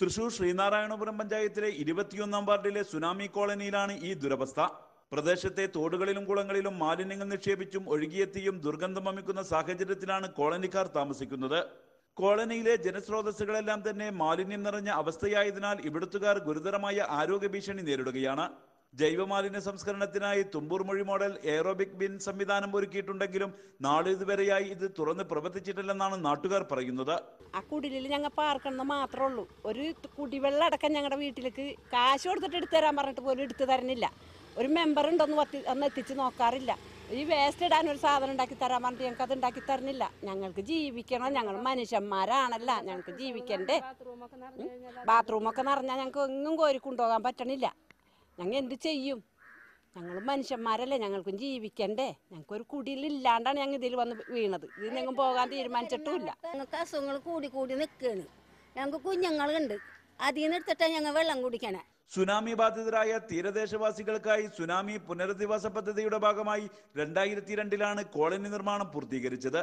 തൃശൂർ ശ്രീനാരായണപുരം പഞ്ചായത്തിലെ ഇരുപത്തിയൊന്നാം വാർഡിലെ സുനാമി കോളനിയിലാണ് ഈ ദുരവസ്ഥ പ്രദേശത്തെ തോടുകളിലും കുളങ്ങളിലും മാലിന്യങ്ങൾ നിക്ഷേപിച്ചും ഒഴുകിയെത്തിയും ദുർഗന്ധം സാഹചര്യത്തിലാണ് കോളനിക്കാർ താമസിക്കുന്നത് കോളനിയിലെ ജനസ്രോതസ്സുകളെല്ലാം തന്നെ മാലിന്യം നിറഞ്ഞ അവസ്ഥയായതിനാൽ ഇവിടുത്തുകാർ ഗുരുതരമായ ആരോഗ്യ ഭീഷണി നേരിടുകയാണ് ജൈവമാലിന്യ സംസ്കരണത്തിനായി തുമ്പൂർമൊഴി മോഡൽ എയറോബിക് ബിൻ സംവിധാനം ഒരുക്കിയിട്ടുണ്ടെങ്കിലും നാളിതുവരെയായി ഇത് തുറന്ന് പ്രവർത്തിച്ചിട്ടില്ലെന്നാണ് നാട്ടുകാർ പറയുന്നത് ആ കുടിലിൽ ഞങ്ങൾ പാർക്കണം മാത്രമേ ഉള്ളൂ ഒരു കുടിവെള്ളം അടക്കം ഞങ്ങളുടെ വീട്ടിലേക്ക് കാശ് കൊടുത്തിട്ട് എടുത്തു തരാൻ പറഞ്ഞിട്ട് പോലും എടുത്തു തരുന്നില്ല ഒരു മെമ്പർ ഉണ്ടെന്ന് ഒന്ന് എത്തിച്ച് നോക്കാറില്ല ഈ വേസ്റ്റ് ഇടാൻ ഒരു സാധനം ഉണ്ടാക്കി തരാൻ പറഞ്ഞിട്ട് ഞങ്ങൾക്ക് അത് ഉണ്ടാക്കി തരുന്നില്ല ഞങ്ങൾക്ക് ജീവിക്കണം ഞങ്ങൾ മനുഷ്യന്മാരാണല്ല ഞങ്ങൾക്ക് ജീവിക്കണ്ടേ ബാത്റൂമൊക്കെ നിറഞ്ഞാൽ ഞങ്ങൾക്ക് എങ്ങും കോരി കൊണ്ടുപോകാൻ പറ്റണില്ല ഞങ്ങൾ എന്ത് ചെയ്യും ഞങ്ങൾ മനുഷ്യന്മാരല്ലേ ഞങ്ങൾക്കും ജീവിക്കണ്ടേ ഒരു കുടിയിലില്ലാണ്ടാണ് ഞങ്ങൾ ഇതിൽ വന്ന് വീണത് ഇത് ഞങ്ങൾ പോകാൻ തീരുമാനിച്ചിട്ടുമില്ല ഞങ്ങൾക്ക് അസുഖങ്ങൾ കൂടി കൂടി നിൽക്കുകയാണ് ഞങ്ങൾക്ക് കുഞ്ഞുങ്ങളുണ്ട് അതിൽ നിന്ന് എടുത്തിട്ടാണ് ഞങ്ങൾ വെള്ളം കുടിക്കണേ സുനാമി ബാധിതരായ തീരദേശവാസികൾക്കായി സുനാമി പുനരധിവാസ പദ്ധതിയുടെ ഭാഗമായി രണ്ടായിരത്തി രണ്ടിലാണ് കോളനി നിർമ്മാണം പൂർത്തീകരിച്ചത്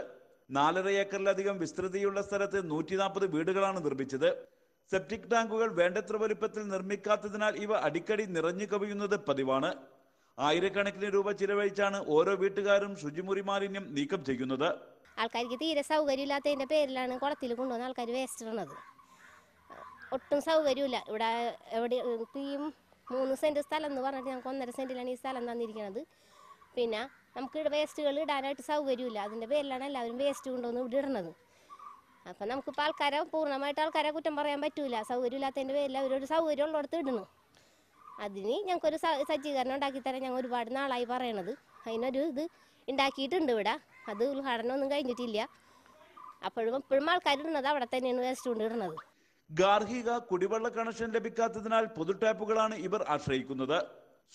നാലര ഏക്കറിലധികം വിസ്തൃതിയുള്ള സ്ഥലത്ത് നൂറ്റി വീടുകളാണ് നിർമ്മിച്ചത് സെപ്റ്റിക് ടാങ്കുകൾ വേണ്ടത്ര വലുപ്പത്തിൽ നിർമ്മിക്കാത്തതിനാൽ ഇവ അടിക്കടി നിറഞ്ഞു കവിയുന്നത് പതിവാണ് ആയിരക്കണക്കിന് രൂപ ചിലവഴിച്ചാണ് ഓരോ വീട്ടുകാരും ശുചിമുറി മാലിന്യം നീക്കം ചെയ്യുന്നത് ആൾക്കാർക്ക് തീരെ ഇല്ലാത്തതിന്റെ പേരിലാണ് കുളത്തിൽ കൊണ്ടുവന്ന ആൾക്കാർ വേസ്റ്റ് ഇടുന്നത് ഒട്ടും സൗകര്യമില്ല ഇവിടെ എവിടെ ഈ മൂന്ന് സെന്റ് സ്ഥലം എന്ന് പറഞ്ഞിട്ട് ഞങ്ങൾക്ക് ഒന്നര സെന്റിലാണ് ഈ സ്ഥലം തന്നിരിക്കുന്നത് പിന്നെ നമുക്ക് വേസ്റ്റുകൾ ഇടാനായിട്ട് സൗകര്യമില്ല അതിൻ്റെ പേരിലാണ് എല്ലാവരും വേസ്റ്റ് കൊണ്ടുവന്ന് ഇവിടെ ഇടുന്നത് അപ്പം നമുക്കിപ്പോൾ ആൾക്കാരെ പൂർണ്ണമായിട്ട് ആൾക്കാരെ കുറ്റം പറയാൻ പറ്റില്ല സൗകര്യമില്ലാത്തതിൻ്റെ പേരിൽ അവരോട് സൗകര്യം ഉള്ളിടത്ത് ഇടുന്നു അതിന് ഞങ്ങൾക്കൊരു സജ്ജീകരണം ഉണ്ടാക്കിത്തരാൻ ഞങ്ങൾ ഒരുപാട് നാളായി പറയണത് അതിനൊരു ഇത് ഉണ്ടാക്കിയിട്ടുണ്ട് ഇവിടെ അത് ഉദ്ഘാടനമൊന്നും കഴിഞ്ഞിട്ടില്ല അപ്പോഴും ഇപ്പോഴും ആൾക്കാർ ഇടുന്നത് അവിടെ തന്നെയാണ് വേസ്റ്റ് കൊണ്ട് ഇടുന്നത് ഗാർഹിക കുടിവെള്ള കണക്ഷൻ ലഭിക്കാത്തതിനാൽ പൊതു ടാപ്പുകളാണ് ഇവർ ആശ്രയിക്കുന്നത്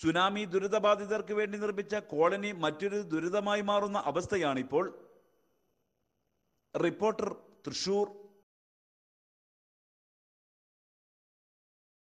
സുനാമി ദുരിതബാധിതർക്ക് വേണ്ടി നിർമ്മിച്ച കോളനി മറ്റൊരു ദുരിതമായി മാറുന്ന അവസ്ഥയാണിപ്പോൾ റിപ്പോർട്ടർ ترشور